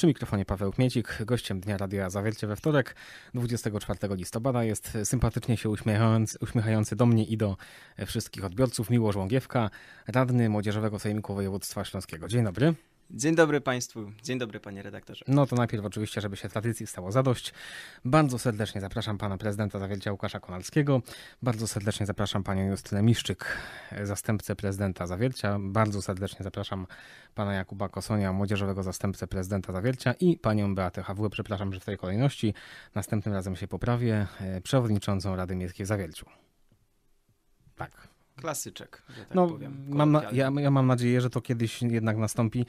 Przy mikrofonie Paweł Kmiecik, gościem Dnia Radia Zawiercie we wtorek, 24 listopada. Jest sympatycznie się uśmiechający, uśmiechający do mnie i do wszystkich odbiorców Miłosz Łągiewka, radny Młodzieżowego Sejmiku Województwa Śląskiego. Dzień dobry. Dzień dobry Państwu, dzień dobry Panie Redaktorze. No to najpierw oczywiście, żeby się tradycji stało zadość, bardzo serdecznie zapraszam Pana Prezydenta Zawiercia Łukasza Konalskiego, bardzo serdecznie zapraszam Panią Justynę Miszczyk, zastępcę Prezydenta Zawiercia, bardzo serdecznie zapraszam Pana Jakuba Kosonia, młodzieżowego zastępcę Prezydenta Zawiercia i Panią Beatę HW, przepraszam, że w tej kolejności, następnym razem się poprawię, e, przewodniczącą Rady Miejskiej w Zawierciu. Tak. Klasyczek, że tak no, powiem. Mam, ja, ja mam nadzieję, że to kiedyś jednak nastąpi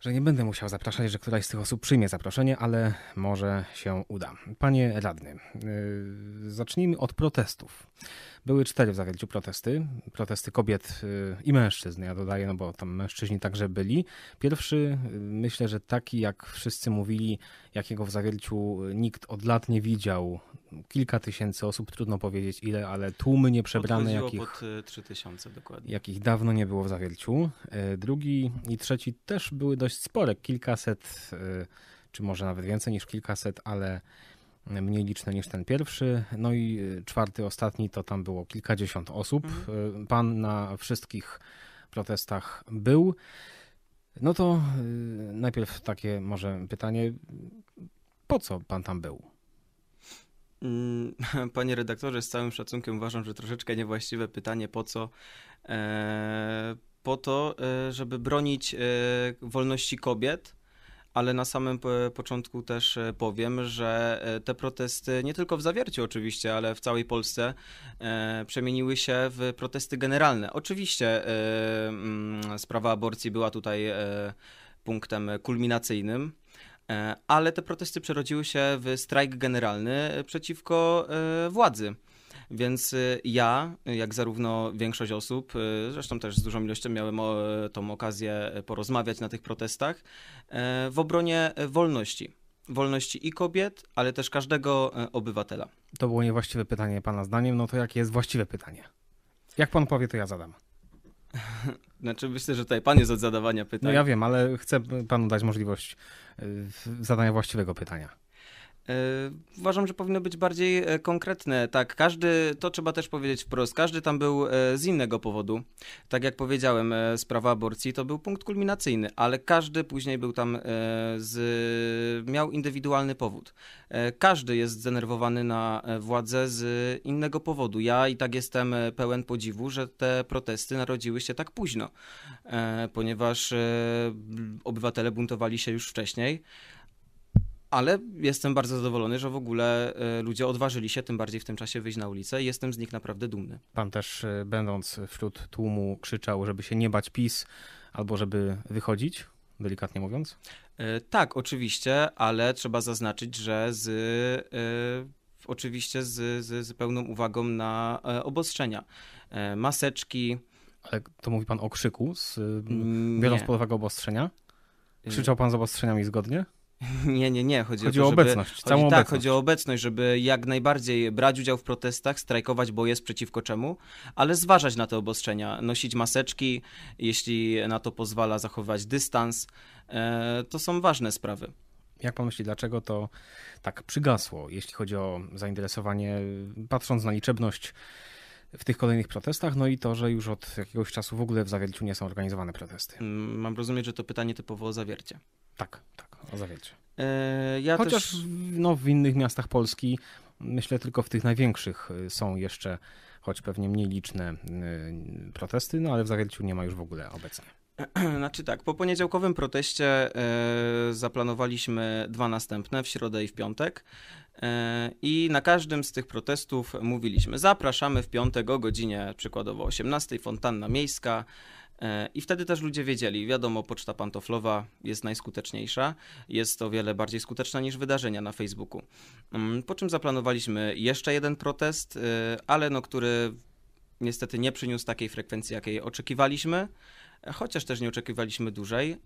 że nie będę musiał zapraszać, że któraś z tych osób przyjmie zaproszenie, ale może się uda. Panie radny, yy, zacznijmy od protestów. Były cztery w zawięciu protesty. Protesty kobiet y, i mężczyzn, ja dodaję, no bo tam mężczyźni także byli. Pierwszy, y, myślę, że taki, jak wszyscy mówili, jakiego w zawięciu nikt od lat nie widział, kilka tysięcy osób, trudno powiedzieć ile, ale tłumy nieprzebrane, jakich, e, jakich dawno nie było w Zawielciu. E, drugi i trzeci też były dość spore, kilkaset, e, czy może nawet więcej niż kilkaset, ale mniej liczne niż ten pierwszy. No i czwarty, ostatni to tam było kilkadziesiąt osób. Mhm. Pan na wszystkich protestach był. No to najpierw takie może pytanie, po co pan tam był? Mm, panie redaktorze, z całym szacunkiem uważam, że troszeczkę niewłaściwe pytanie, po co? E, po to, e, żeby bronić e, wolności kobiet, ale na samym początku też powiem, że te protesty, nie tylko w zawierciu oczywiście, ale w całej Polsce, przemieniły się w protesty generalne. Oczywiście mm, sprawa aborcji była tutaj punktem kulminacyjnym E, ale te protesty przerodziły się w strajk generalny e, przeciwko e, władzy. Więc ja, jak zarówno większość osób, zresztą też z dużą ilością miałem tą okazję porozmawiać na tych protestach, w obronie wolności. Wolności i kobiet, ale też każdego obywatela. To było niewłaściwe pytanie, Pana zdaniem. No to jakie jest właściwe pytanie? Jak Pan powie, to ja zadam. Znaczy myślę, że tutaj pan jest od zadawania no pytań. No ja wiem, ale chcę panu dać możliwość y, zadania właściwego pytania. E, uważam, że powinno być bardziej e, konkretne. Tak, każdy, to trzeba też powiedzieć wprost, każdy tam był e, z innego powodu. Tak jak powiedziałem, sprawa aborcji to był punkt kulminacyjny, ale każdy później był tam z, miał indywidualny powód. Każdy jest zdenerwowany na władzę z innego powodu. Ja i tak jestem pełen podziwu, że te protesty narodziły się tak późno, ponieważ obywatele buntowali się już wcześniej ale jestem bardzo zadowolony, że w ogóle e, ludzie odważyli się tym bardziej w tym czasie wyjść na ulicę i jestem z nich naprawdę dumny. Pan też, e, będąc wśród tłumu, krzyczał, żeby się nie bać PiS albo żeby wychodzić? delikatnie mówiąc? E, tak, oczywiście, ale trzeba zaznaczyć, że z, y, oczywiście z, z, z, pełną uwagą na obostrzenia. Maseczki. Ale to mówi pan o krzyku, z, mm, biorąc pod uwagę obostrzenia? Y, krzyczał pan z obostrzeniami zgodnie? Nie, nie, nie. Chodzi, chodzi o, to, żeby, o obecność. Chodzi, całą tak, obecność. chodzi o obecność, żeby jak najbardziej brać udział w protestach, strajkować, bo jest przeciwko czemu, ale zważać na te obostrzenia, nosić maseczki, jeśli na to pozwala, zachowywać dystans. E, to są ważne sprawy. Jak pan myśli, dlaczego to tak przygasło, jeśli chodzi o zainteresowanie, patrząc na liczebność w tych kolejnych protestach, no i to, że już od jakiegoś czasu w ogóle w Zawierciu nie są organizowane protesty? Mm, mam rozumieć, że to pytanie typowo o Zawiercie. Tak, tak o Zawiercie. Ja Chociaż też... no, w innych miastach Polski, myślę tylko w tych największych y, są jeszcze, choć pewnie mniej liczne y, protesty, no ale w Zawierciu nie ma już w ogóle obecnie. Znaczy tak, po poniedziałkowym proteście e, zaplanowaliśmy dwa następne, w środę i w piątek. E, I na każdym z tych protestów mówiliśmy, zapraszamy w piątek o godzinie przykładowo 18, fontanna miejska. E, I wtedy też ludzie wiedzieli, wiadomo, poczta pantoflowa jest najskuteczniejsza, jest o wiele bardziej skuteczna niż wydarzenia na Facebooku. Mm, po czym zaplanowaliśmy jeszcze jeden protest, e, ale no, który niestety nie przyniósł takiej frekwencji, jakiej oczekiwaliśmy, e, chociaż też nie oczekiwaliśmy dużej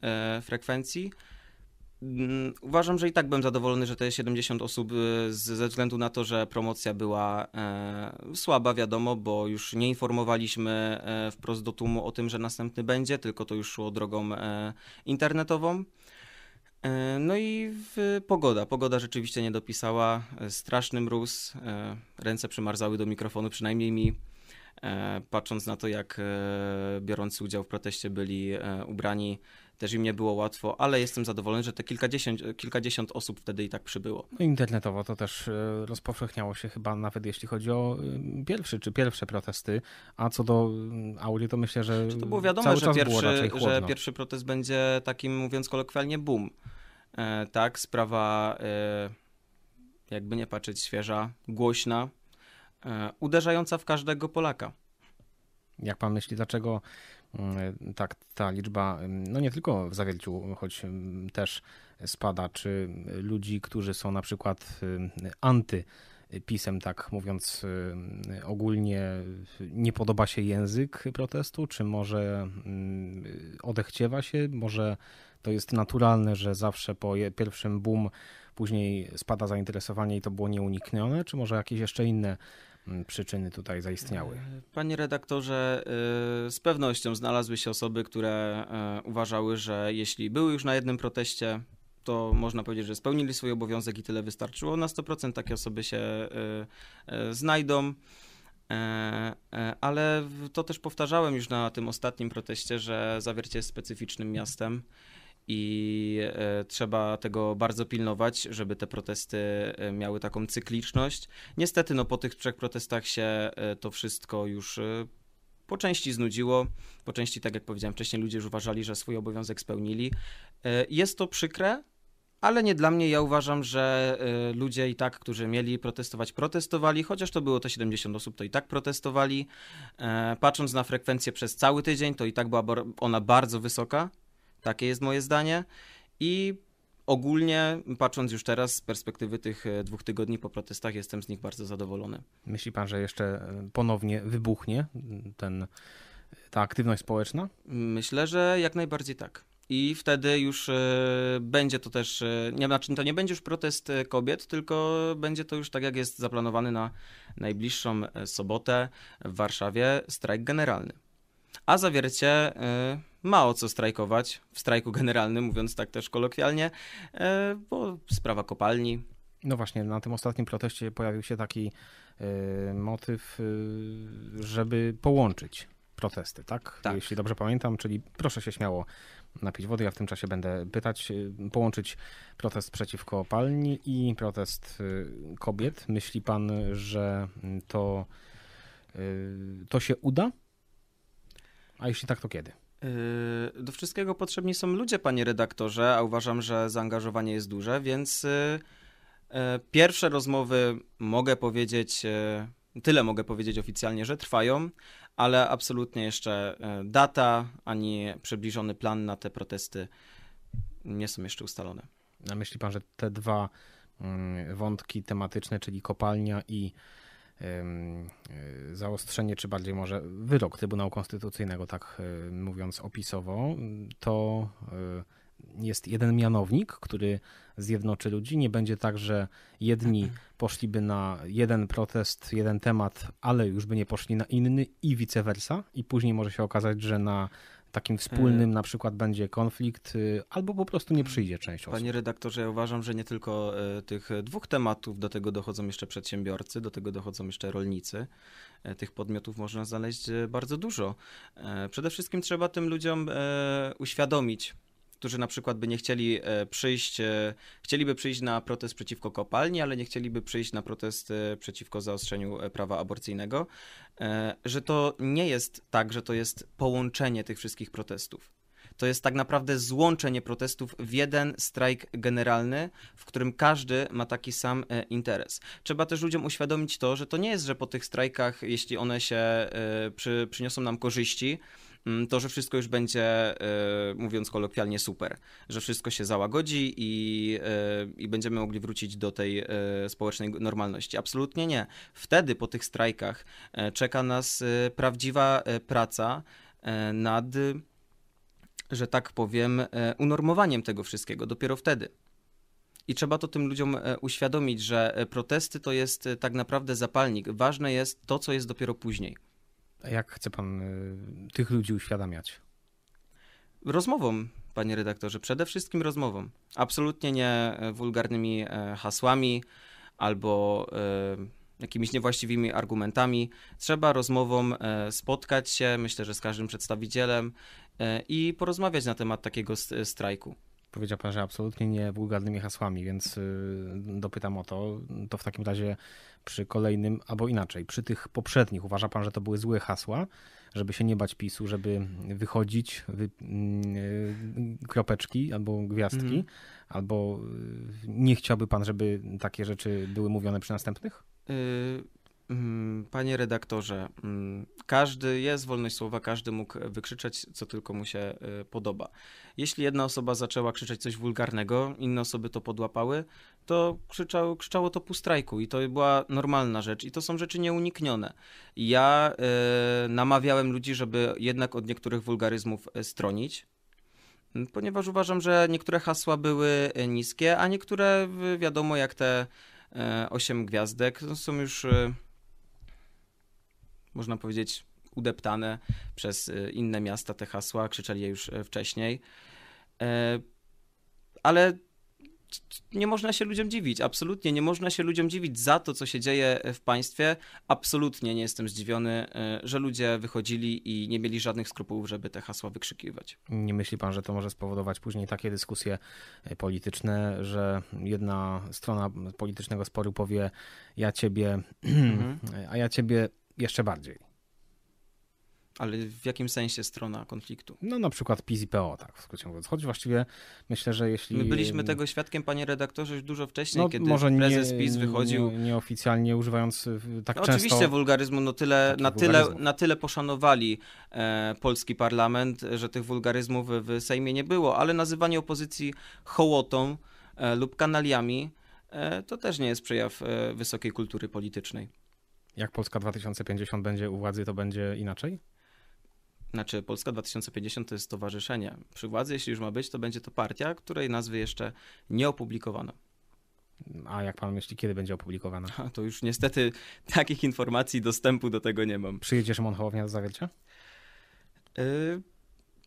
frekwencji. Mm, uważam, że i tak byłem zadowolony, że to jest 70 osób y, ze względu na to, że promocja była e, słaba, wiadomo, bo już nie informowaliśmy e, wprost do tłumu o tym, że następny będzie, tylko to już szło drogą e, internetową. No i pogoda. Pogoda rzeczywiście nie dopisała. Straszny mróz. Ręce przymarzały do mikrofonu, przynajmniej mi. Patrząc na to, jak biorący udział w proteście byli ubrani, też im nie było łatwo, ale jestem zadowolony, że te kilkadziesiąt, kilkadziesiąt osób wtedy i tak przybyło. No, internetowo to też e, rozpowszechniało się chyba nawet jeśli chodzi o e, pierwszy czy pierwsze protesty, a co do mm, audi, to myślę, że to było wiadomo, że pierwszy, było że pierwszy protest będzie takim, mówiąc kolokwialnie, boom. E, tak, sprawa jakby nie patrzeć świeża, głośna, uderzająca w każdego Polaka. Jak pan myśli, dlaczego Mm, tak ta liczba, mm, no nie tylko w zawierciu, choć mm, też spada, czy ludzi, którzy są na przykład anty pisem, tak mówiąc ogólnie, nie podoba się język protestu, czy może odechciewa się, może to jest naturalne, że zawsze po pierwszym boom później spada zainteresowanie i to było nieuniknione, czy może jakieś jeszcze inne Mm, przyczyny tutaj zaistniały? E, panie redaktorze, e, z pewnością znalazły się osoby, które e, uważały, że jeśli były już na jednym proteście, to można powiedzieć, że spełnili swój obowiązek i tyle wystarczyło. Na 100% takie osoby się znajdą. Ale to też powtarzałem już na tym ostatnim proteście, że Zawiercie jest specyficznym miastem i e, trzeba tego bardzo pilnować, żeby te protesty e, miały taką cykliczność. Niestety, no po tych trzech protestach się e, to wszystko już po części znudziło, po części, tak jak powiedziałem wcześniej, ludzie już uważali, że swój obowiązek spełnili. Jest to przykre, ale nie dla mnie. Ja uważam, że ludzie i tak, którzy mieli protestować, protestowali, chociaż to było to 70 osób, to i tak protestowali. Patrząc na frekwencję przez cały tydzień, to i tak była ona bardzo wysoka. Takie jest moje zdanie. I ogólnie, patrząc już teraz z perspektywy tych e, dwóch tygodni po protestach, jestem z nich bardzo zadowolony. Myśli pan, że jeszcze e, ponownie wybuchnie ten, e, ta aktywność społeczna? Myślę, że jak najbardziej tak. I wtedy już będzie to też, nie, znaczy to nie będzie już protest kobiet, tylko będzie to już tak jak jest zaplanowany na najbliższą sobotę w Warszawie strajk generalny a zawiercie y, ma o co strajkować w strajku generalnym, mówiąc tak też kolokwialnie, y, bo sprawa kopalni. No właśnie, na tym ostatnim proteście pojawił się taki y, motyw, y, żeby połączyć protesty, tak? tak? Jeśli dobrze pamiętam, czyli proszę się śmiało napić wody. Ja w tym czasie będę pytać, y, połączyć protest przeciwko kopalni i protest kobiet. Myśli pan, że to, to się uda? A jeśli tak, to kiedy? Yy, do wszystkiego potrzebni są ludzie, panie redaktorze, a uważam, że zaangażowanie jest duże, więc yy, yy, pierwsze rozmowy mogę powiedzieć, tyle mogę powiedzieć oficjalnie, że trwają, ale absolutnie jeszcze data ani przybliżony plan na te protesty nie są jeszcze ustalone. A myśli pan, że te dwa mm, wątki tematyczne, czyli kopalnia i E, zaostrzenie, czy bardziej może wyrok Trybunału Konstytucyjnego, tak e, mówiąc opisowo, to e, jest jeden mianownik, który zjednoczy ludzi. Nie będzie tak, że jedni poszliby na jeden protest, jeden temat, ale już by nie poszli na inny i vice versa. I później może się okazać, że na takim wspólnym na przykład będzie konflikt, y, albo po prostu nie przyjdzie część osób. Panie redaktorze, ja uważam, że nie tylko y, tych dwóch tematów, do tego dochodzą jeszcze przedsiębiorcy, do tego dochodzą jeszcze rolnicy. E, tych podmiotów można znaleźć e, bardzo dużo. E, przede wszystkim trzeba tym ludziom uświadomić, którzy na przykład by nie chcieli e, przyjść, e, chcieliby przyjść na protest przeciwko kopalni, ale nie chcieliby przyjść na protest e, przeciwko zaostrzeniu prawa aborcyjnego, że to nie jest tak, że to jest połączenie tych wszystkich protestów. To jest tak naprawdę złączenie protestów w jeden strajk generalny, w którym każdy ma taki sam interes. Trzeba też ludziom uświadomić to, że to nie jest, że po tych strajkach, jeśli one się przy, przyniosą nam korzyści, Mm, to że wszystko już będzie, e, mówiąc kolokwialnie, super, że wszystko się załagodzi i, e, i będziemy mogli wrócić do tej e, społecznej normalności. Absolutnie nie. Wtedy po tych strajkach czeka nas prawdziwa praca nad, że tak powiem, unormowaniem tego wszystkiego dopiero wtedy. I trzeba to tym ludziom uświadomić, że protesty to jest tak naprawdę zapalnik. Ważne jest to, co jest dopiero później. Jak chce pan y, tych ludzi uświadamiać? Rozmową, panie redaktorze, przede wszystkim rozmową. Absolutnie nie e, wulgarnymi e, hasłami albo e, jakimiś niewłaściwymi argumentami. Trzeba rozmową spotkać się, myślę, że z każdym przedstawicielem i porozmawiać na temat takiego strajku powiedział pan, że absolutnie nie wulgarnymi hasłami, więc y, dopytam o to. To w takim razie przy kolejnym, albo inaczej, przy tych poprzednich uważa pan, że to były złe hasła, żeby się nie bać PiSu, żeby wychodzić wy, mm, y, kropeczki albo gwiazdki, mhm. albo y, nie chciałby pan, żeby takie rzeczy były mówione przy następnych? Y Mm, panie redaktorze, mm, każdy jest wolność słowa, każdy mógł wykrzyczeć, co tylko mu się y, podoba. Jeśli jedna osoba zaczęła krzyczeć coś wulgarnego, inne osoby to podłapały, to krzyczało, krzyczało to po strajku i to była normalna rzecz i to są rzeczy nieuniknione. Ja y, namawiałem ludzi, żeby jednak od niektórych wulgaryzmów y, stronić, mm, ponieważ uważam, że niektóre hasła były y, niskie, a niektóre wiadomo jak te y, osiem gwiazdek no, są już... Y, można powiedzieć, udeptane przez y, inne miasta te hasła, krzyczeli je już e, wcześniej. E, ale nie można się ludziom dziwić, absolutnie nie można się ludziom dziwić za to, co się dzieje e, w państwie. Absolutnie nie jestem zdziwiony, że ludzie wychodzili i nie mieli żadnych skrupułów, żeby te hasła wykrzykiwać. Nie myśli pan, że to może spowodować później takie dyskusje polityczne, że jedna strona politycznego sporu powie ja ciebie, mhm. a ja ciebie jeszcze bardziej. Ale w jakim sensie strona konfliktu? No na przykład PZPO, tak w skrócie mówiąc. Choć właściwie myślę, że jeśli... My byliśmy tego świadkiem, panie redaktorze, już dużo wcześniej, no, kiedy może prezes nie, PiS wychodził... Nie, nieoficjalnie używając y, tak no, często... Oczywiście wulgaryzmu, no tyle, na, wulgaryzmu. tyle, na tyle poszanowali e, polski parlament, że tych wulgaryzmów w Sejmie nie było, ale nazywanie opozycji hołotą e, lub kanaliami e, to też nie jest przejaw e, wysokiej kultury politycznej jak Polska 2050 będzie u władzy, to będzie inaczej? Znaczy, Polska 2050 to jest stowarzyszenie. Przy władzy, jeśli już ma być, to będzie to partia, której nazwy jeszcze nie opublikowano. A jak pan myśli, kiedy będzie opublikowana? A to już niestety takich informacji, dostępu do tego nie mam. Przyjedzie Szymon Hołownia do Zawiercia? Yy,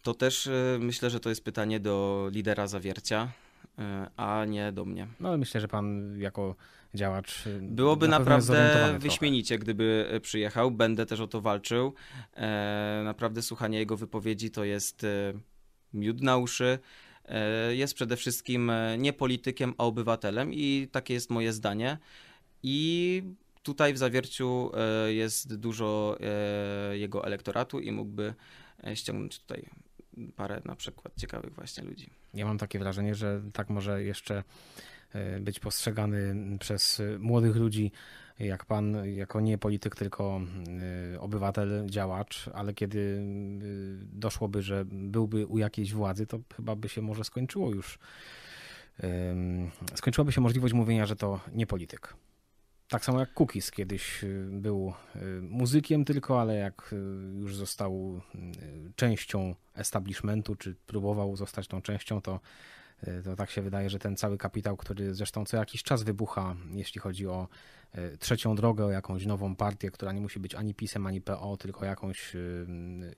to też yy, myślę, że to jest pytanie do lidera Zawiercia. E, a nie do mnie. No myślę, że pan jako działacz. Y, Byłoby naprawdę wyśmienicie, gdyby e, przyjechał. Będę też o to walczył. E, naprawdę słuchanie jego wypowiedzi to jest miód na uszy. Jest przede wszystkim nie politykiem, a obywatelem, i takie jest moje zdanie. I tutaj w zawierciu jest dużo jego elektoratu i mógłby ściągnąć tutaj parę na przykład ciekawych właśnie ludzi. Ja mam takie wrażenie, że tak może jeszcze e, być postrzegany przez młodych ludzi jak pan, jako nie polityk, tylko e, obywatel, działacz, ale kiedy e, doszłoby, że byłby u jakiejś władzy, to chyba by się może skończyło już, skończyłaby się możliwość mówienia, że to nie polityk. Tak samo jak Cookies kiedyś y, był y, muzykiem tylko, ale jak y, już został częścią establishmentu, czy próbował zostać tą częścią, to, to tak się wydaje, że ten cały kapitał, który zresztą co jakiś czas wybucha, jeśli chodzi o trzecią drogę, o jakąś nową partię, która nie musi być ani PiSem, ani PO, tylko jakąś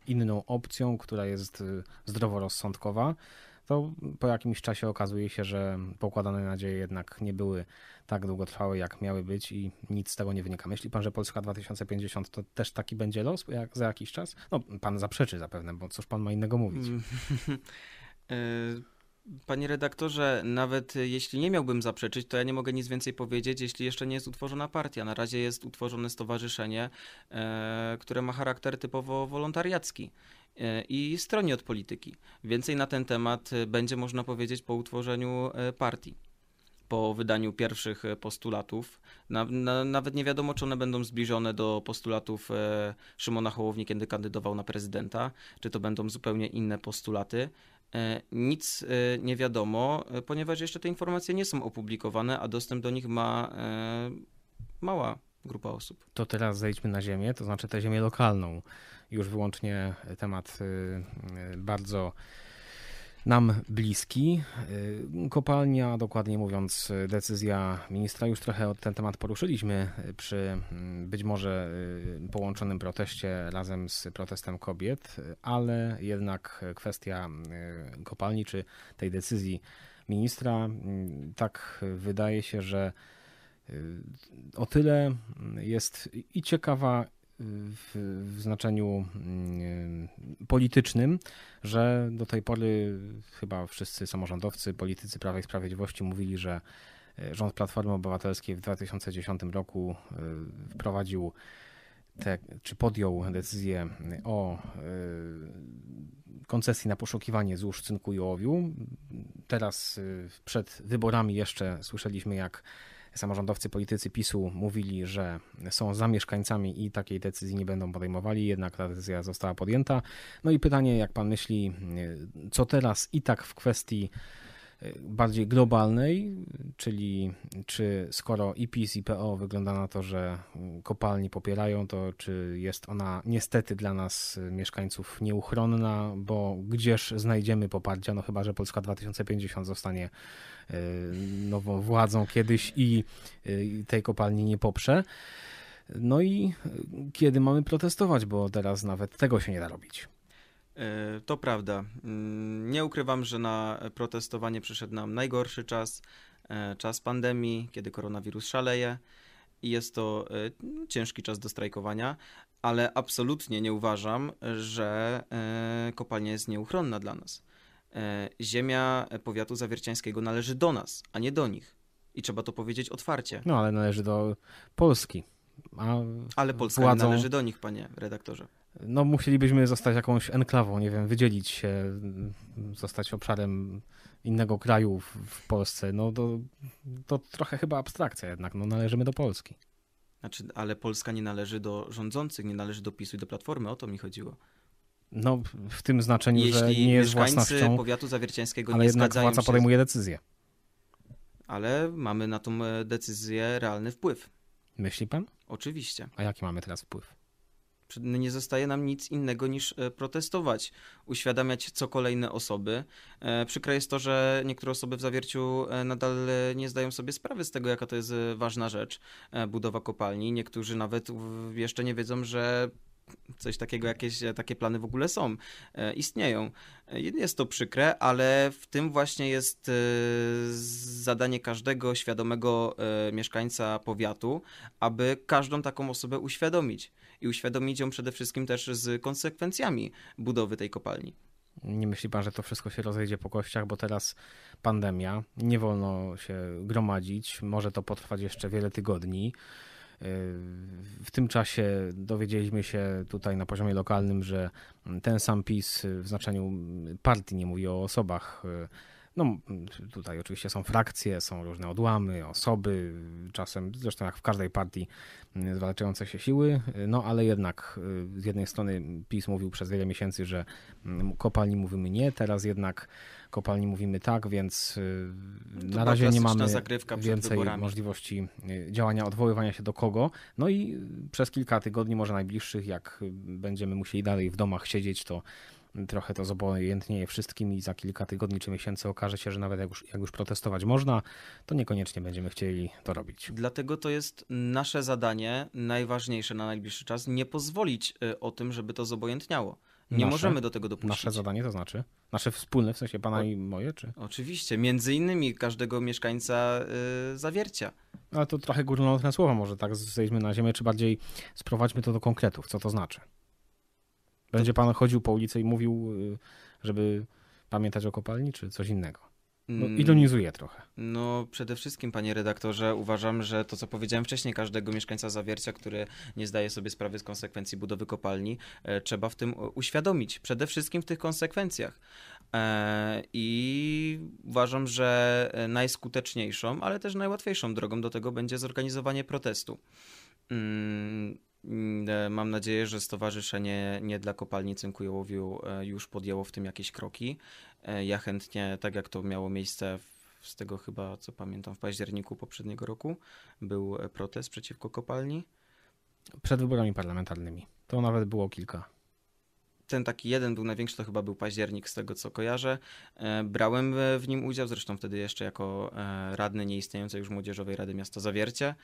inną opcją, która jest zdroworozsądkowa, to po jakimś czasie okazuje się, że pokładane nadzieje jednak nie były tak długotrwałe, jak miały być i nic z tego nie wynika. Myśli pan, że Polska 2050 to też taki będzie los jak za jakiś czas? No, pan zaprzeczy zapewne, bo cóż pan ma innego mówić. Mm. E, panie redaktorze, nawet jeśli nie miałbym zaprzeczyć, to ja nie mogę nic więcej powiedzieć, jeśli jeszcze nie jest utworzona partia. Na razie jest utworzone stowarzyszenie, e, które ma charakter typowo wolontariacki. E, i stronie od polityki. Więcej na ten temat e, będzie można powiedzieć po utworzeniu e, partii. Po wydaniu pierwszych postulatów, na, na, nawet nie wiadomo, czy one będą zbliżone do postulatów Szymona Hołowni, kiedy kandydował na prezydenta, czy to będą zupełnie inne postulaty. Nic nie wiadomo, ponieważ jeszcze te informacje nie są opublikowane, a dostęp do nich ma mała grupa osób. To teraz zejdźmy na ziemię, to znaczy tę ziemię lokalną już wyłącznie temat y, y, bardzo nam bliski. Y, kopalnia, dokładnie mówiąc, decyzja ministra, już trochę ten temat poruszyliśmy przy mm, być może połączonym proteście razem z protestem kobiet, ale jednak kwestia kopalni czy tej decyzji ministra, mm, tak wydaje się, że o tyle jest i ciekawa, w, w znaczeniu mm, politycznym, że do tej pory chyba wszyscy samorządowcy, politycy Prawa i Sprawiedliwości mówili, że e, rząd Platformy Obywatelskiej w 2010 roku e, wprowadził te, czy podjął decyzję o e, koncesji na poszukiwanie złóż cynku i ołowiu. Teraz przed wyborami jeszcze słyszeliśmy, jak samorządowcy, politycy PiSu mówili, że są za mieszkańcami i takiej decyzji nie będą podejmowali, jednak ta decyzja została podjęta. No i pytanie, jak pan myśli, y, co teraz i tak w kwestii bardziej globalnej, czyli czy skoro e i i PO wygląda na to, że kopalnie popierają, to czy jest ona niestety dla nas mieszkańców nieuchronna, bo gdzież znajdziemy poparcia, no chyba, że Polska 2050 zostanie e, nową władzą kiedyś i e, tej kopalni nie poprze. No i kiedy mamy protestować, bo teraz nawet tego się nie da robić. E, to prawda. Mm, nie ukrywam, że na protestowanie przyszedł nam najgorszy czas, e, czas pandemii, kiedy koronawirus szaleje i jest to e, ciężki czas do strajkowania, ale absolutnie nie uważam, że kopalnia jest nieuchronna dla nas. Ziemia powiatu zawierciańskiego należy do nas, a nie do nich. I trzeba to powiedzieć otwarcie. No ale należy do Polski. A Ale Polska władzą... nie należy do nich, panie redaktorze. No musielibyśmy zostać jakąś enklawą, nie wiem, wydzielić się, zostać obszarem innego kraju w, Polsce. No to, to trochę chyba abstrakcja jednak, no należymy do Polski. Znaczy, ale Polska nie należy do rządzących, nie należy do PiSu i do Platformy, o to mi chodziło. No, w tym znaczeniu, Jeśli że nie jest własnością, powiatu zawierciańskiego ale nie jednak władza się... podejmuje decyzję. Ale mamy na tą decyzję realny wpływ. Myśli pan? Oczywiście. A jaki mamy teraz wpływ? No nie zostaje nam nic innego niż e, protestować, uświadamiać co kolejne osoby. E, przykre jest to, że niektóre osoby w zawierciu e, nadal nie zdają sobie sprawy z tego, jaka to jest ważna rzecz, budowa kopalni. Niektórzy nawet jeszcze nie wiedzą, że coś takiego, jakieś e, takie plany w ogóle są, e, istnieją. E, jest to przykre, ale w tym właśnie jest zadanie każdego świadomego mieszkańca powiatu, aby każdą taką osobę uświadomić i uświadomić ją przede wszystkim też z konsekwencjami budowy tej kopalni. Nie myśli pan, że to wszystko się rozejdzie po kościach, bo teraz pandemia, nie wolno się gromadzić, może to potrwać jeszcze wiele tygodni. W tym czasie dowiedzieliśmy się tutaj na poziomie lokalnym, że ten sam PiS w znaczeniu partii, nie mówi o osobach, no, tutaj oczywiście są frakcje, są różne odłamy, osoby, czasem zresztą jak w każdej partii zwalczające się siły, e, no ale jednak e, z jednej strony PiS mówił przez wiele miesięcy, że kopalni mówimy nie, teraz jednak kopalni mówimy tak, więc e, no to na razie nie mamy więcej wyborami. możliwości działania, odwoływania się do kogo. No i przez kilka tygodni, może najbliższych, jak będziemy musieli dalej w domach siedzieć, to trochę to zobojętnieje wszystkim i za kilka tygodni czy miesięcy okaże się, że nawet jak już, jak już protestować można, to niekoniecznie będziemy chcieli to robić. Dlatego to jest nasze zadanie, najważniejsze na najbliższy czas, nie pozwolić y, o tym, żeby to zobojętniało. Nie nasze, możemy do tego dopuścić. Nasze zadanie to znaczy? Nasze wspólne, w sensie pana o, i moje, czy? Oczywiście, między innymi każdego mieszkańca y, zawiercia. Ale to trochę górnolotne słowa, może tak zejdźmy na ziemię, czy bardziej sprowadźmy to do konkretów, co to znaczy. Będzie pan chodził po ulicy i mówił, y, żeby pamiętać o kopalni, czy coś innego? No, mm. idonizuje trochę. No, przede wszystkim, panie redaktorze, uważam, że to, co powiedziałem wcześniej, każdego mieszkańca zawiercia, który nie zdaje sobie sprawy z konsekwencji budowy kopalni, e, trzeba w tym e, uświadomić. Przede wszystkim w tych konsekwencjach. E, I uważam, że najskuteczniejszą, ale też najłatwiejszą drogą do tego będzie zorganizowanie protestu. Mm, Mm, e, mam nadzieję, że Stowarzyszenie Nie dla Kopalni Cynku e, już podjęło w tym jakieś kroki. E, ja chętnie, tak jak to miało miejsce z tego chyba, co pamiętam, w październiku poprzedniego roku, był protest przeciwko kopalni. Przed wyborami parlamentarnymi. To nawet było kilka ten taki jeden był największy, to chyba był październik, z tego co kojarzę. Brałem w nim udział, zresztą wtedy jeszcze jako radny nieistniejącej już Młodzieżowej Rady Miasta Zawiercie.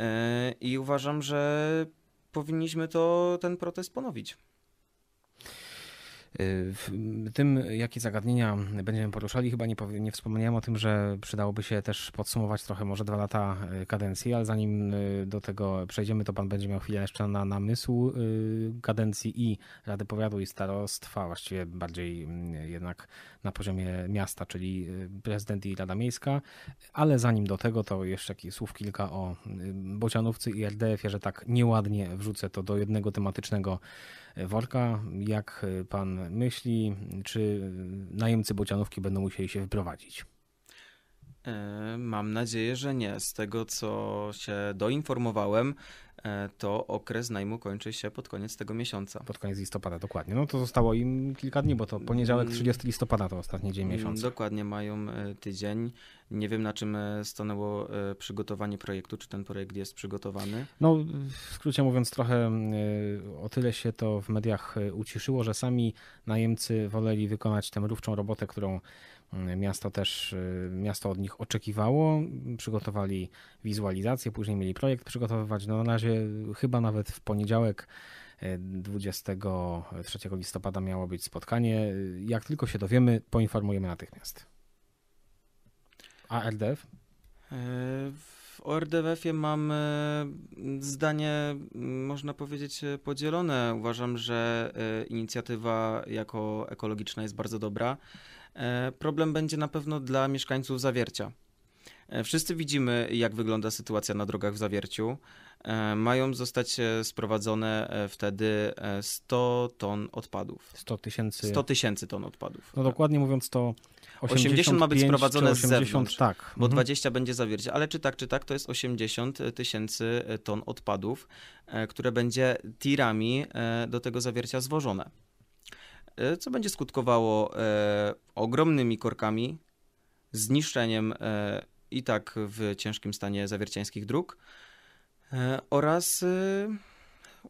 E, I uważam, że powinniśmy to, ten protest ponowić. W tym, jakie zagadnienia będziemy poruszali, chyba nie, powie, nie wspomniałem o tym, że przydałoby się też podsumować trochę może dwa lata e, kadencji, ale zanim e, do tego przejdziemy, to pan będzie miał chwilę jeszcze na namysł e, kadencji i Rady Powiatu i Starostwa, właściwie bardziej jednak na poziomie miasta, czyli prezydent i Rada Miejska, ale zanim do tego, to jeszcze słów kilka o Bocianówcy i RDF-ie, że tak nieładnie wrzucę to do jednego tematycznego worka. Jak pan myśli, czy najemcy bocianówki będą musieli się wyprowadzić? E, mam nadzieję, że nie. Z tego, co się doinformowałem, E, to okres najmu kończy się pod koniec tego miesiąca. Pod koniec listopada, dokładnie. No to zostało im kilka dni, bo to poniedziałek 30 mm. listopada to ostatni dzień miesiąca. Mm, dokładnie, mają e, tydzień. Nie wiem, na czym e, stanęło przygotowanie projektu, czy ten projekt jest przygotowany. No, w skrócie mówiąc, trochę o tyle się to w mediach uciszyło, że sami najemcy woleli wykonać tę mrówczą robotę, którą Y, miasto też, y, miasto od nich oczekiwało, przygotowali wizualizację, później mieli projekt przygotowywać. No na razie chyba nawet w poniedziałek 23 y, listopada miało być spotkanie. Jak tylko się dowiemy, poinformujemy natychmiast. A RDF? W ORDWF-ie mam zdanie, mm, można powiedzieć, podzielone. Uważam, że inicjatywa jako ekologiczna jest bardzo dobra. E, problem będzie na pewno dla mieszkańców Zawiercia. E, wszyscy widzimy, jak wygląda sytuacja na drogach w Zawierciu. E, mają zostać sprowadzone wtedy 100 ton odpadów. 100 tysięcy. 100 tysięcy ton odpadów. No dokładnie mówiąc to 80, 80 ma być sprowadzone 80, z zewnątrz, tak. bo mhm. 20 będzie zawiercie. Ale czy tak, czy tak, to jest 80 tysięcy ton odpadów, które będzie tirami do tego zawiercia zwożone. E, co będzie skutkowało e, ogromnymi korkami, zniszczeniem e, i tak w ciężkim stanie zawierciańskich dróg oraz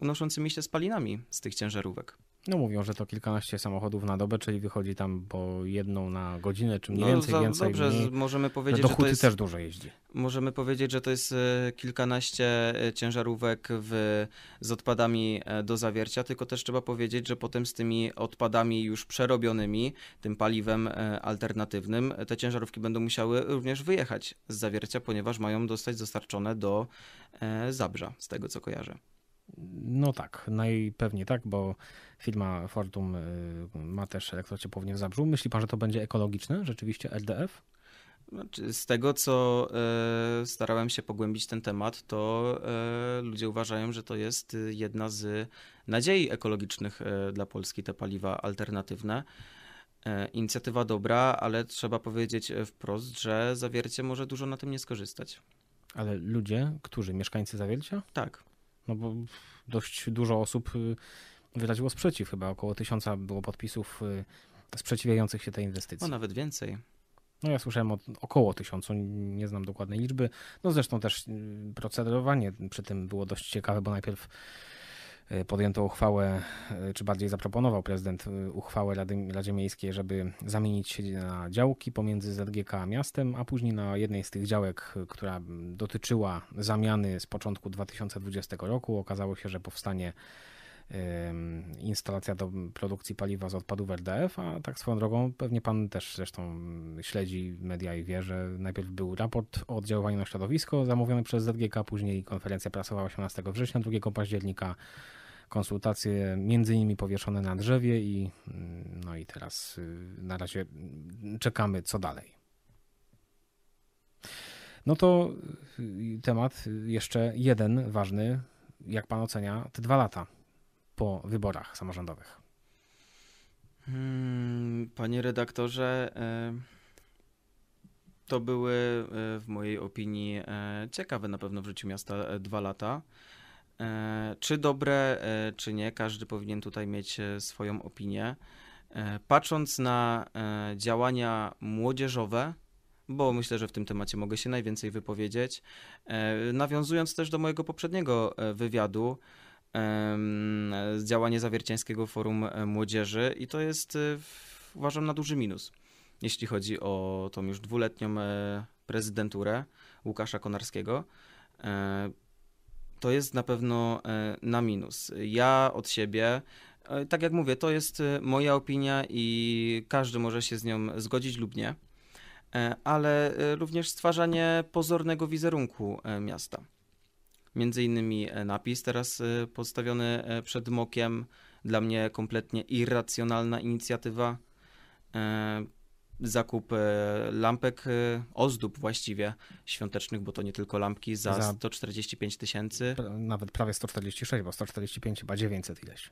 unoszącymi się spalinami z tych ciężarówek. No mówią, że to kilkanaście samochodów na dobę, czyli wychodzi tam po jedną na godzinę, czy mniej no, więcej, za, więcej. Dobrze, mniej, możemy powiedzieć, że do Huty jest, też dużo jeździ. Możemy powiedzieć, że to jest e, kilkanaście e, ciężarówek w, z odpadami e, do zawiercia, tylko też trzeba powiedzieć, że potem z tymi odpadami już przerobionymi, tym paliwem alternatywnym, te ciężarówki będą musiały również wyjechać z zawiercia, ponieważ mają dostać dostarczone do Zabrza, z tego co kojarzę. No tak, najpewniej tak, bo firma Fortum y, ma też elektrociepłownię w Zabrzu. Myśli pan, że to będzie ekologiczne rzeczywiście LDF? Znaczy, z tego, co e, starałem się pogłębić ten temat, to e, ludzie uważają, że to jest y, jedna z nadziei ekologicznych e, dla Polski, te paliwa alternatywne. Inicjatywa dobra, ale trzeba powiedzieć wprost, że zawiercie może dużo na tym nie skorzystać. Ale ludzie, którzy mieszkańcy zawiercia? Tak no bo dość dużo osób y, wyraziło sprzeciw, chyba około tysiąca było podpisów y, sprzeciwiających się tej inwestycji. No nawet więcej. No ja słyszałem od około tysiącu, nie znam dokładnej liczby. No zresztą też y, procedowanie przy tym było dość ciekawe, bo najpierw E, podjęto uchwałę, e, czy bardziej zaproponował prezydent e, uchwałę Rady, Radzie Miejskiej, żeby zamienić się na działki pomiędzy ZGK a miastem, a później na jednej z tych działek, która dotyczyła zamiany z początku 2020 roku, okazało się, że powstanie instalacja do produkcji paliwa z odpadów RDF, a tak swoją drogą pewnie pan też zresztą śledzi media i wie, że najpierw był raport o oddziaływaniu na środowisko zamówiony przez ZGK, później konferencja prasowa 18 września, 2 października, konsultacje między innymi powieszone na drzewie i mm, no i teraz y, na razie czekamy co dalej. No to y, temat jeszcze jeden ważny, jak pan ocenia te dwa lata po wyborach samorządowych? Hmm, panie redaktorze, e, to były e, w mojej opinii e, ciekawe na pewno w życiu miasta dwa lata. Czy dobre, czy nie, każdy powinien tutaj mieć swoją opinię. Patrząc na działania młodzieżowe, bo myślę, że w tym temacie mogę się najwięcej wypowiedzieć, nawiązując też do mojego poprzedniego wywiadu, działanie Zawierciańskiego Forum e, Młodzieży i to jest, e, uważam, na duży minus, jeśli chodzi o tą już dwuletnią e, prezydenturę Łukasza Konarskiego. To jest na pewno na minus. Ja od siebie tak jak mówię, to jest moja opinia i każdy może się z nią zgodzić lub nie, ale również stwarzanie pozornego wizerunku miasta. Między innymi e, napis teraz e, postawiony e, przed mokiem, dla mnie kompletnie irracjonalna inicjatywa. Zakup lampek, ozdób właściwie świątecznych, bo to nie tylko lampki, za, za 145 tysięcy. Nawet prawie 146, bo 145 chyba 900 ileś.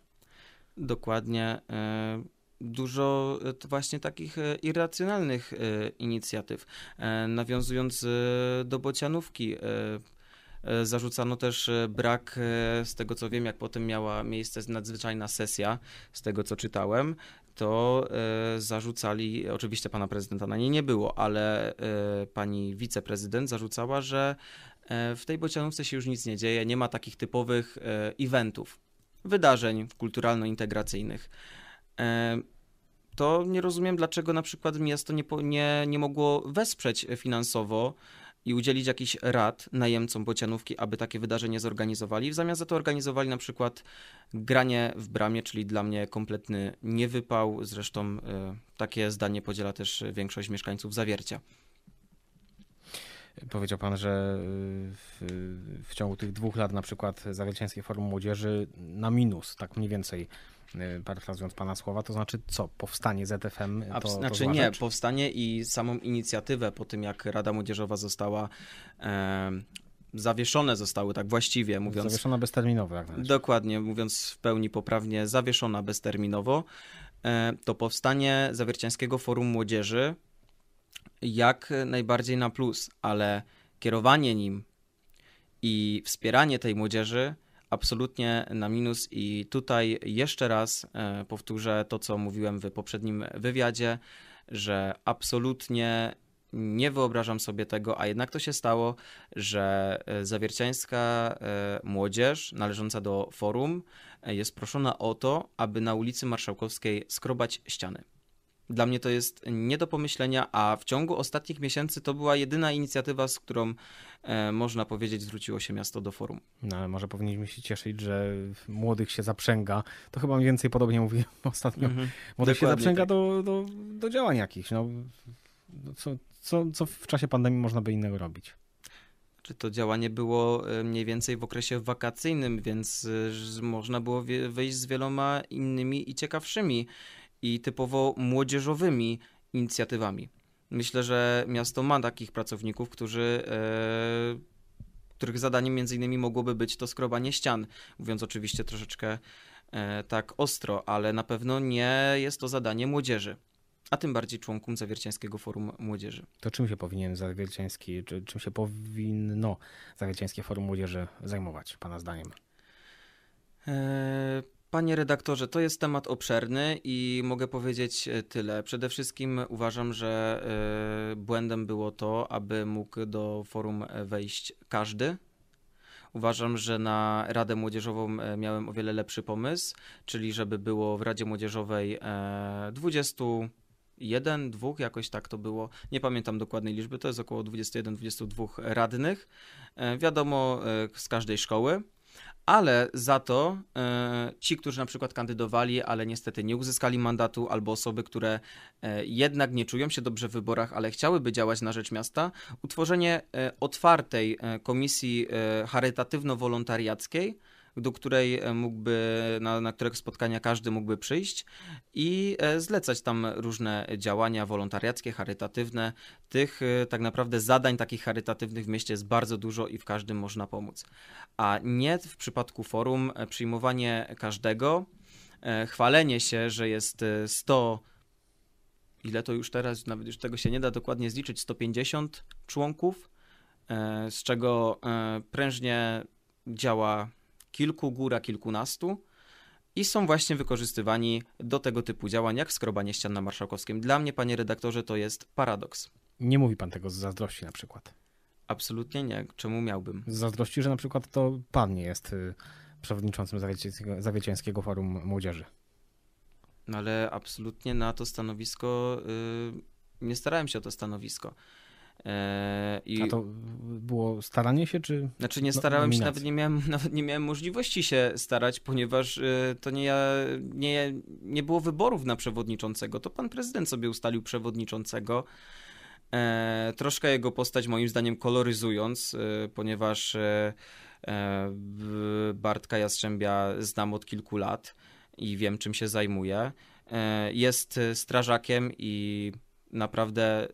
Dokładnie dużo właśnie takich irracjonalnych inicjatyw. Nawiązując do bocianówki, E, zarzucano też e, brak, e, z tego co wiem, jak potem miała miejsce nadzwyczajna sesja, z tego co czytałem, to zarzucali, oczywiście pana prezydenta na niej nie było, ale pani wiceprezydent zarzucała, że w tej bocianówce się już nic nie dzieje, nie ma takich typowych eventów, wydarzeń kulturalno-integracyjnych to nie rozumiem, dlaczego na przykład miasto nie, nie, nie mogło wesprzeć finansowo i udzielić jakiś rad najemcom bocianówki, aby takie wydarzenie zorganizowali. W zamian za to organizowali na przykład granie w bramie, czyli dla mnie kompletny niewypał. Zresztą y, takie zdanie podziela też większość mieszkańców Zawiercia. Powiedział pan, że e, w, w ciągu tych dwóch lat na przykład Zawierciańskie Forum Młodzieży na minus, tak mniej więcej Y, parafrazując pana słowa, to znaczy co? Powstanie ZFM to, to Znaczy nie, powstanie i samą inicjatywę po tym, jak Rada Młodzieżowa została e, zawieszone zostały, tak właściwie mówiąc. Zawieszona bezterminowo. Jak dokładnie, mówiąc w pełni poprawnie, zawieszona bezterminowo. E, to powstanie Zawierciańskiego Forum Młodzieży jak najbardziej na plus, ale kierowanie nim i wspieranie tej młodzieży absolutnie na minus i tutaj jeszcze raz e, powtórzę to, co mówiłem w poprzednim wywiadzie, że absolutnie nie wyobrażam sobie tego, a jednak to się stało, że e, zawierciańska e, młodzież należąca do forum jest proszona o to, aby na ulicy Marszałkowskiej skrobać ściany. Dla mnie to jest nie do pomyślenia, a w ciągu ostatnich miesięcy to była jedyna inicjatywa, z którą e, można powiedzieć zwróciło się miasto do forum. No, może powinniśmy się cieszyć, że młodych się zaprzęga. To chyba mniej więcej podobnie mówiłem ostatnio. Mhm. Młodych Dokładnie się zaprzęga tak. do, do, do działań jakichś. No, co, co, co w czasie pandemii można by innego robić? Czy znaczy, to działanie było e, mniej więcej w okresie wakacyjnym, więc e, można było wejść z wieloma innymi i ciekawszymi i typowo młodzieżowymi inicjatywami. Myślę, że miasto ma takich pracowników, którzy e, których zadaniem między innymi mogłoby być to skrobanie ścian, mówiąc oczywiście troszeczkę e, tak ostro, ale na pewno nie jest to zadanie młodzieży, a tym bardziej członkom Zawierciańskiego Forum Młodzieży. To czym się powinien Zawierciański, czy czym się powinno Zawierciańskie Forum Młodzieży zajmować, Pana zdaniem? E, Panie redaktorze, to jest temat obszerny i mogę powiedzieć e, tyle. Przede wszystkim uważam, że e, błędem było to, aby mógł do forum e, wejść każdy, Uważam, że na Radę Młodzieżową miałem o wiele lepszy pomysł, czyli żeby było w Radzie Młodzieżowej 20. Jeden, dwóch, jakoś tak to było. Nie pamiętam dokładnej liczby, to jest około 21-22 radnych. Wiadomo, z każdej szkoły ale za to e, ci, którzy na przykład kandydowali, ale niestety nie uzyskali mandatu, albo osoby, które e, jednak nie czują się dobrze w wyborach, ale chciałyby działać na rzecz miasta, utworzenie e, otwartej e, komisji e, charytatywno-wolontariackiej, do której e, mógłby, na, na którego spotkania każdy mógłby przyjść i e, zlecać tam różne działania wolontariackie, charytatywne. Tych e, tak naprawdę zadań takich charytatywnych w mieście jest bardzo dużo i w każdym można pomóc. A nie w przypadku forum przyjmowanie każdego, chwalenie się, że jest 100 ile to już teraz, nawet już tego się nie da dokładnie zliczyć, 150 członków, z czego prężnie działa kilku, góra kilkunastu i są właśnie wykorzystywani do tego typu działań, jak skrobanie ścian na marszałkowskim. Dla mnie, panie redaktorze, to jest paradoks. Nie mówi pan tego z zazdrości na przykład. Absolutnie nie. Czemu miałbym? Z zazdrości, że na przykład to pan nie jest y, przewodniczącym Zawiecieńskiego, Zawiecieńskiego Forum Młodzieży. No ale absolutnie na to stanowisko, yy, nie starałem się o to stanowisko. E, I... A to było staranie się, czy? Znaczy nie no, starałem no, się, nawet nie, miałem, nawet nie miałem możliwości się starać, ponieważ e, to nie, nie, nie było wyborów na przewodniczącego. To pan prezydent sobie ustalił przewodniczącego. E, troszkę jego postać moim zdaniem koloryzując, ponieważ Bartka Jastrzębia znam od kilku lat i wiem czym się zajmuje. jest strażakiem i naprawdę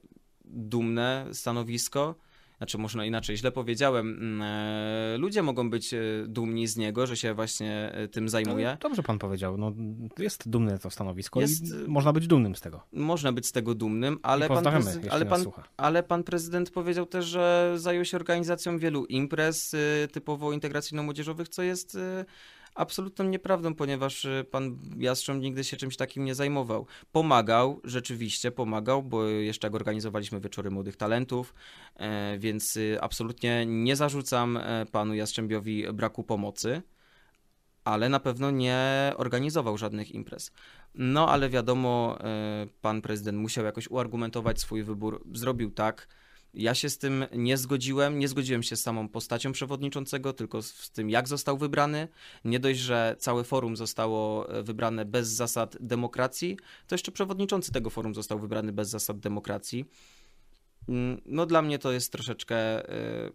dumne stanowisko. Znaczy, można no inaczej, źle powiedziałem. Mm, e, ludzie mogą być e, dumni z niego, że się właśnie e, tym zajmuje. No, dobrze pan powiedział. No, jest dumne to stanowisko. Jest... można być dumnym z tego. można być z tego dumnym, ale pan, prezyd... ale, pan... ale pan, prezydent powiedział też, że zajął się organizacją wielu imprez typowo integracyjno-młodzieżowych, co jest absolutną nieprawdą, ponieważ y, pan Jastrząb nigdy się czymś takim nie zajmował. Pomagał, rzeczywiście pomagał, bo jeszcze organizowaliśmy wieczory młodych talentów, e, więc y, absolutnie nie zarzucam e, panu Jastrzębiowi braku pomocy ale na pewno nie organizował żadnych imprez. No ale wiadomo, e, pan prezydent musiał jakoś uargumentować swój wybór. Zrobił tak, ja się z tym nie zgodziłem, nie zgodziłem się z samą postacią przewodniczącego, tylko z tym, jak został wybrany. Nie dość, że całe forum zostało e, wybrane bez zasad demokracji, to jeszcze przewodniczący tego forum został wybrany bez zasad demokracji. Mm, no, dla mnie to jest troszeczkę e,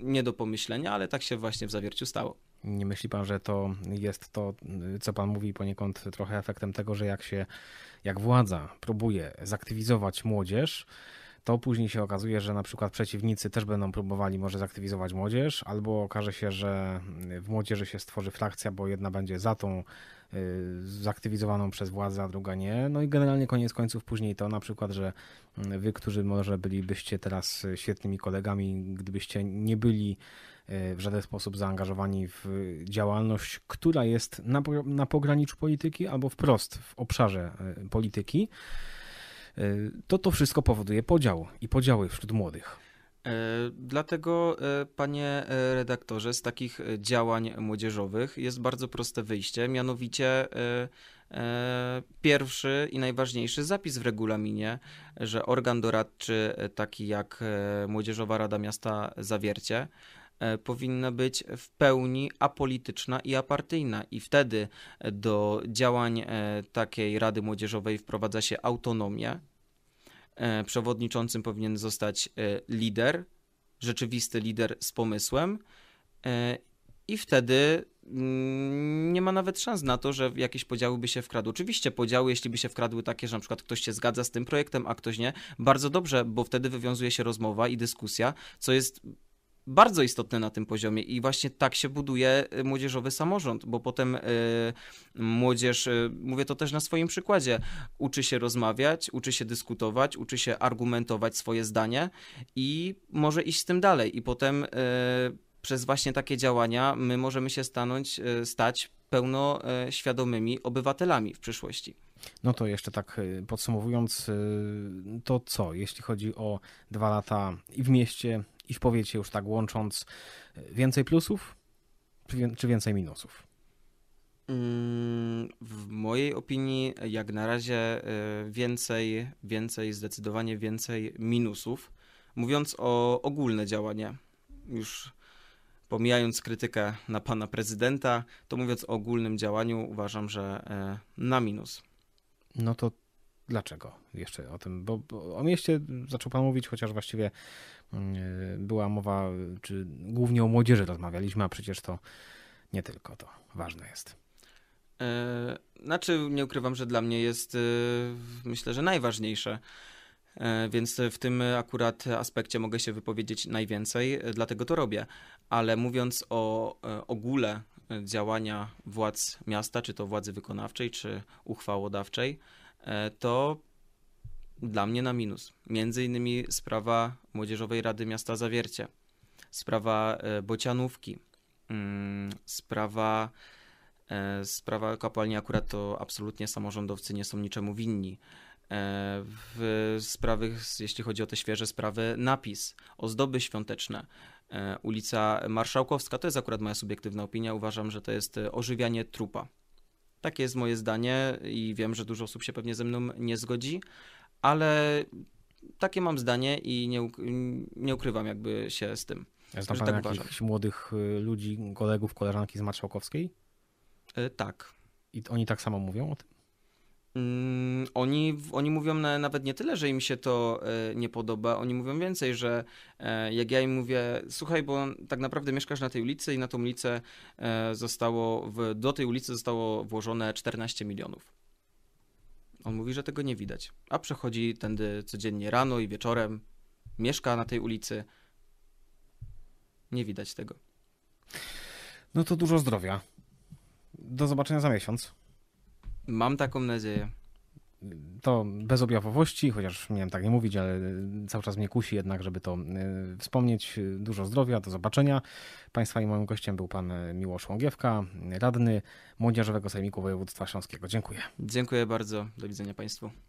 nie do pomyślenia, ale tak się właśnie w zawierciu stało. Nie myśli pan, że to jest to, co pan mówi poniekąd trochę efektem tego, że jak się, jak władza próbuje zaktywizować młodzież, to później się okazuje, że na przykład przeciwnicy też będą próbowali może zaktywizować młodzież, albo okaże się, że mm, w młodzieży się stworzy frakcja, bo jedna będzie za tą y, zaktywizowaną przez władzę, a druga nie. No i generalnie koniec końców później to na przykład, że mm, wy, którzy może bylibyście teraz świetnymi kolegami, gdybyście nie byli y, w żaden sposób zaangażowani w działalność, która jest na, na pograniczu polityki albo wprost w obszarze y, polityki, E, to to wszystko powoduje podział i podziały wśród młodych. E, dlatego, e, panie redaktorze, z takich działań młodzieżowych jest bardzo proste wyjście, mianowicie pierwszy i najważniejszy zapis w regulaminie, że organ doradczy, taki jak Młodzieżowa Rada Miasta Zawiercie, E, powinna być w pełni apolityczna i apartyjna. I wtedy do działań e, takiej Rady Młodzieżowej wprowadza się autonomię. E, przewodniczącym powinien zostać lider, rzeczywisty lider z pomysłem. I wtedy mm, nie ma nawet szans na to, że jakieś podziały by się wkradły. Oczywiście podziały, jeśli by się wkradły takie, że na przykład ktoś się zgadza z tym projektem, a ktoś nie, bardzo dobrze, bo wtedy wywiązuje się rozmowa i dyskusja, co jest bardzo istotne na tym poziomie i właśnie tak się buduje y, młodzieżowy samorząd, bo potem y, młodzież, y, mówię to też na swoim przykładzie, uczy się rozmawiać, uczy się dyskutować, uczy się argumentować swoje zdanie i może iść z tym dalej i potem przez właśnie takie działania my możemy się stanąć, stać pełnoświadomymi obywatelami w przyszłości. No to jeszcze tak podsumowując, to co, jeśli chodzi o dwa lata i w mieście, i w powiecie już tak łącząc więcej plusów czy więcej minusów? Mm, w mojej opinii, jak na razie, e, więcej, więcej, zdecydowanie więcej minusów. Mówiąc o ogólne działanie, już pomijając krytykę na pana prezydenta, to mówiąc o ogólnym działaniu, uważam, że e, na minus. No to Dlaczego? Jeszcze o tym, bo, bo o mieście zaczął Pan mówić, chociaż właściwie mm, e, była mowa, czy głównie o młodzieży rozmawialiśmy, a przecież to nie tylko to ważne jest. E, znaczy, nie ukrywam, że dla mnie jest e, myślę, że najważniejsze. Więc w tym akurat aspekcie mogę się wypowiedzieć najwięcej, dlatego to robię. Ale mówiąc o ogóle działania władz miasta, czy to władzy wykonawczej, czy uchwałodawczej, E, to dla mnie na minus. Między innymi sprawa Młodzieżowej Rady Miasta Zawiercie, sprawa e, Bocianówki, mm, sprawa, e, sprawa kopalni, akurat to absolutnie samorządowcy nie są niczemu winni. W sprawy, jeśli chodzi o te świeże sprawy, napis, ozdoby świąteczne, ulica Marszałkowska, to jest akurat moja subiektywna opinia, uważam, że to jest ożywianie trupa. Takie jest moje zdanie i wiem, że dużo osób się pewnie ze mną nie zgodzi, ale takie mam zdanie i nie, nie ukrywam jakby się z tym. Ja znam tak jakichś młodych y, ludzi, kolegów, koleżanki z Marszałkowskiej? Yy, tak. I oni tak samo mówią o tym? Mm, oni, oni mówią na, nawet nie tyle, że im się to e, nie podoba, oni mówią więcej, że e, jak ja im mówię, słuchaj, bo tak naprawdę mieszkasz na tej ulicy i na tą ulicę e, zostało, w, do tej ulicy zostało włożone 14 milionów. On mówi, że tego nie widać, a przechodzi tędy codziennie rano i wieczorem, mieszka na tej ulicy. Nie widać tego. No to dużo zdrowia. Do zobaczenia za miesiąc. Mam taką nadzieję. To bez objawowości, chociaż miałem tak nie mówić, ale cały czas mnie kusi jednak, żeby to y, wspomnieć. Dużo zdrowia, do zobaczenia. Państwa i moim gościem był pan y, Miłosz Łągiewka, radny Młodzieżowego Sejmiku Województwa Śląskiego. Dziękuję. Dziękuję bardzo. Do widzenia Państwu.